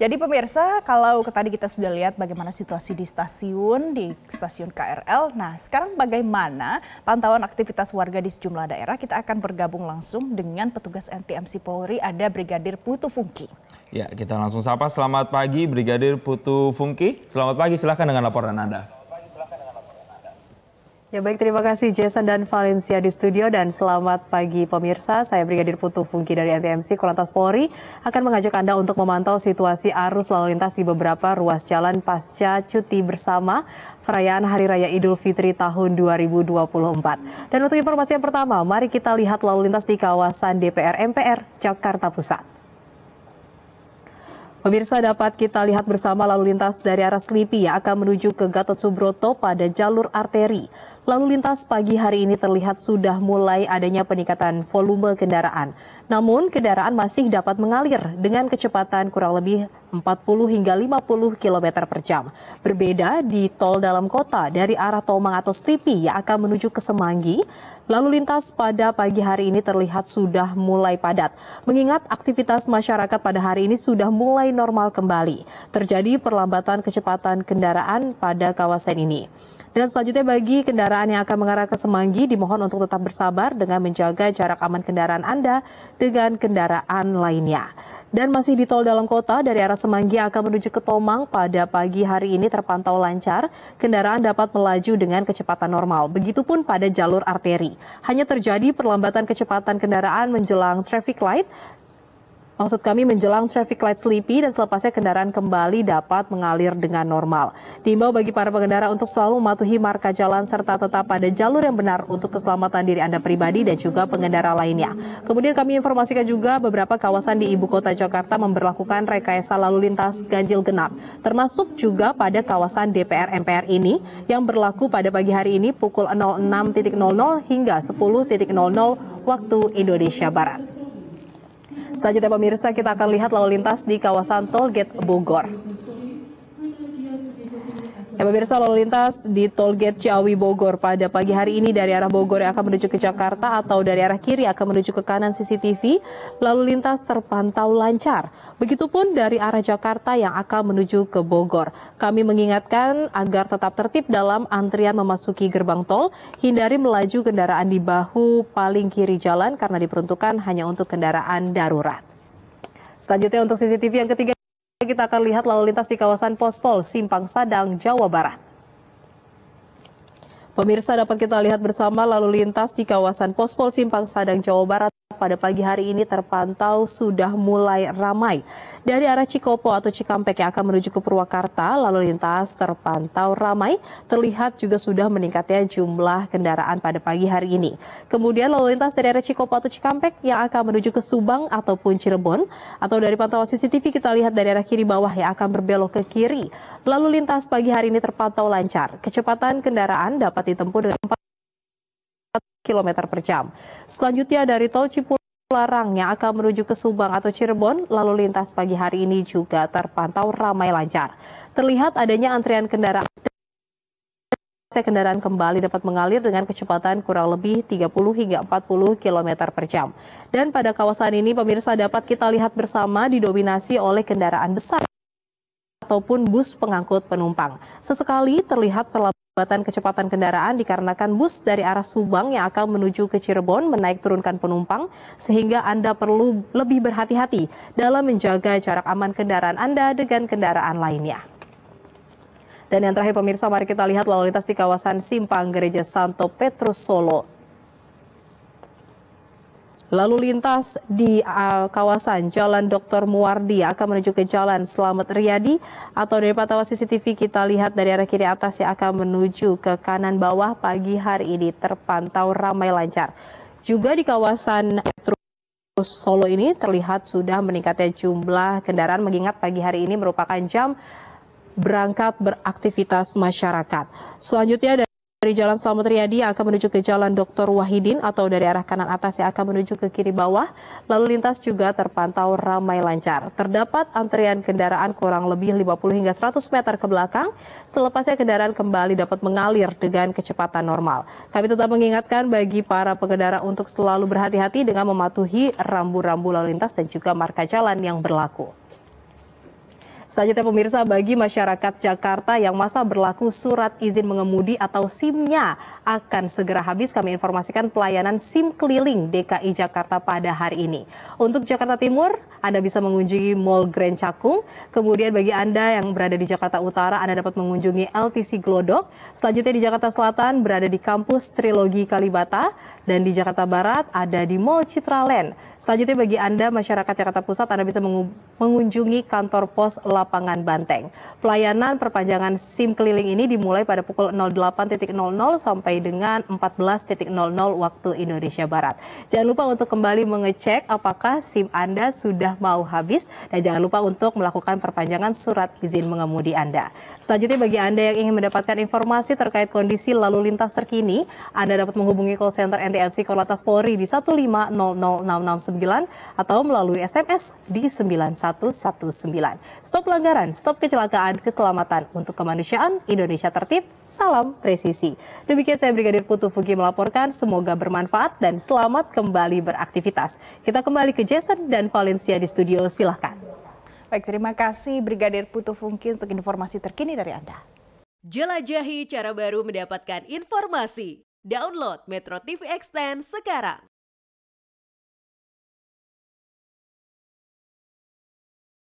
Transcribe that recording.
Jadi pemirsa, kalau tadi kita sudah lihat bagaimana situasi di stasiun, di stasiun KRL. Nah, sekarang bagaimana pantauan aktivitas warga di sejumlah daerah? Kita akan bergabung langsung dengan petugas NTMC Polri, ada Brigadir Putu Fungki. Ya, kita langsung sapa. Selamat pagi, Brigadir Putu Fungki. Selamat pagi, silahkan dengan laporan Anda. Ya baik, terima kasih Jason dan Valencia di studio dan selamat pagi pemirsa. Saya Brigadir Putu Fungki dari NTMC Korlantas Polri akan mengajak Anda untuk memantau situasi arus lalu lintas di beberapa ruas jalan pasca cuti bersama perayaan Hari Raya Idul Fitri tahun 2024. Dan untuk informasi yang pertama, mari kita lihat lalu lintas di kawasan DPR MPR Jakarta Pusat. Pemirsa dapat kita lihat bersama lalu lintas dari arah Slipi yang akan menuju ke Gatot Subroto pada jalur arteri. Lalu lintas pagi hari ini terlihat sudah mulai adanya peningkatan volume kendaraan. Namun kendaraan masih dapat mengalir dengan kecepatan kurang lebih 40 hingga 50 km per jam. Berbeda di tol dalam kota dari arah Tomang atau Stipi yang akan menuju ke Semanggi, lalu lintas pada pagi hari ini terlihat sudah mulai padat. Mengingat aktivitas masyarakat pada hari ini sudah mulai normal kembali. Terjadi perlambatan kecepatan kendaraan pada kawasan ini. Dan selanjutnya bagi kendaraan yang akan mengarah ke Semanggi dimohon untuk tetap bersabar dengan menjaga jarak aman kendaraan Anda dengan kendaraan lainnya. Dan masih di tol dalam kota dari arah Semanggi akan menuju ke Tomang pada pagi hari ini terpantau lancar. Kendaraan dapat melaju dengan kecepatan normal. Begitupun pada jalur arteri. Hanya terjadi perlambatan kecepatan kendaraan menjelang traffic light Maksud kami menjelang traffic light sleepy dan selepasnya kendaraan kembali dapat mengalir dengan normal. Diimbau bagi para pengendara untuk selalu mematuhi marka jalan serta tetap pada jalur yang benar untuk keselamatan diri Anda pribadi dan juga pengendara lainnya. Kemudian kami informasikan juga beberapa kawasan di ibu kota Jakarta memperlakukan rekayasa lalu lintas ganjil genap, termasuk juga pada kawasan DPR MPR ini yang berlaku pada pagi hari ini pukul 06.00 hingga 10.00 waktu Indonesia Barat. Selanjutnya pemirsa kita akan lihat lalu lintas di kawasan Tolget Bogor. Ya pemirsa lalu lintas di tol gate Ciawi Bogor pada pagi hari ini dari arah Bogor yang akan menuju ke Jakarta atau dari arah kiri akan menuju ke kanan CCTV lalu lintas terpantau lancar. Begitupun dari arah Jakarta yang akan menuju ke Bogor. Kami mengingatkan agar tetap tertib dalam antrian memasuki gerbang tol, hindari melaju kendaraan di bahu paling kiri jalan karena diperuntukkan hanya untuk kendaraan darurat. Selanjutnya untuk CCTV yang ketiga kita akan lihat lalu lintas di kawasan Pospol, Simpang Sadang, Jawa Barat. Pemirsa dapat kita lihat bersama lalu lintas di kawasan Pospol Simpang Sadang, Jawa Barat pada pagi hari ini terpantau sudah mulai ramai. Dari arah Cikopo atau Cikampek yang akan menuju ke Purwakarta, lalu lintas terpantau ramai, terlihat juga sudah meningkatnya jumlah kendaraan pada pagi hari ini. Kemudian lalu lintas dari arah Cikopo atau Cikampek yang akan menuju ke Subang ataupun Cirebon, atau dari pantauan CCTV kita lihat dari arah kiri bawah yang akan berbelok ke kiri. Lalu lintas pagi hari ini terpantau lancar. Kecepatan kendaraan dapat ditempuh dengan km per jam. Selanjutnya dari tol Cipularang yang akan menuju ke Subang atau Cirebon, lalu lintas pagi hari ini juga terpantau ramai lancar. Terlihat adanya antrian kendaraan kendaraan kembali dapat mengalir dengan kecepatan kurang lebih 30 hingga 40 km per jam. Dan pada kawasan ini pemirsa dapat kita lihat bersama didominasi oleh kendaraan besar ataupun bus pengangkut penumpang. Sesekali terlihat perlambatan Peningkatan kecepatan kendaraan dikarenakan bus dari arah Subang yang akan menuju ke Cirebon menaik turunkan penumpang sehingga Anda perlu lebih berhati-hati dalam menjaga jarak aman kendaraan Anda dengan kendaraan lainnya. Dan yang terakhir pemirsa mari kita lihat lalu lintas di kawasan Simpang Gereja Santo Petrus Solo Lalu lintas di uh, kawasan Jalan Dr. Muwardi akan menuju ke Jalan Selamat Riyadi atau dari pantauan CCTV kita lihat dari arah kiri atas yang akan menuju ke kanan bawah pagi hari ini terpantau ramai lancar. Juga di kawasan Solo ini terlihat sudah meningkatnya jumlah kendaraan mengingat pagi hari ini merupakan jam berangkat beraktivitas masyarakat. Selanjutnya ada dari Jalan Selamat Riyadi yang akan menuju ke Jalan Dr. Wahidin atau dari arah kanan atas yang akan menuju ke kiri bawah, lalu lintas juga terpantau ramai lancar. Terdapat antrian kendaraan kurang lebih 50 hingga 100 meter ke belakang, selepasnya kendaraan kembali dapat mengalir dengan kecepatan normal. Kami tetap mengingatkan bagi para pengendara untuk selalu berhati-hati dengan mematuhi rambu-rambu lalu lintas dan juga marka jalan yang berlaku. Selanjutnya pemirsa bagi masyarakat Jakarta yang masa berlaku surat izin mengemudi atau SIM-nya akan segera habis kami informasikan pelayanan SIM keliling DKI Jakarta pada hari ini. Untuk Jakarta Timur, Anda bisa mengunjungi Mall Grand Cakung. Kemudian bagi Anda yang berada di Jakarta Utara, Anda dapat mengunjungi LTC Glodok. Selanjutnya di Jakarta Selatan berada di kampus Trilogi Kalibata dan di Jakarta Barat ada di Mall Citraland. Selanjutnya bagi Anda masyarakat Jakarta Pusat, Anda bisa mengunjungi kantor pos lapangan Banteng. Pelayanan perpanjangan SIM keliling ini dimulai pada pukul 08.00 sampai dengan 14.00 waktu Indonesia Barat. Jangan lupa untuk kembali mengecek apakah SIM Anda sudah mau habis dan jangan lupa untuk melakukan perpanjangan surat izin mengemudi Anda. Selanjutnya bagi Anda yang ingin mendapatkan informasi terkait kondisi lalu lintas terkini, Anda dapat menghubungi call center NTFC Korlantas Polri di 1500669 atau melalui SMS di 9119. Stop pelanggaran, stop kecelakaan, keselamatan. Untuk kemanusiaan, Indonesia tertib, salam presisi. Demikian saya Brigadir Putu Fugi melaporkan, semoga bermanfaat dan selamat kembali beraktivitas. Kita kembali ke Jason dan Valencia di studio, silahkan. Baik, terima kasih Brigadir Putu Fungki untuk informasi terkini dari Anda. Jelajahi cara baru mendapatkan informasi. Download Metro TV Extend sekarang.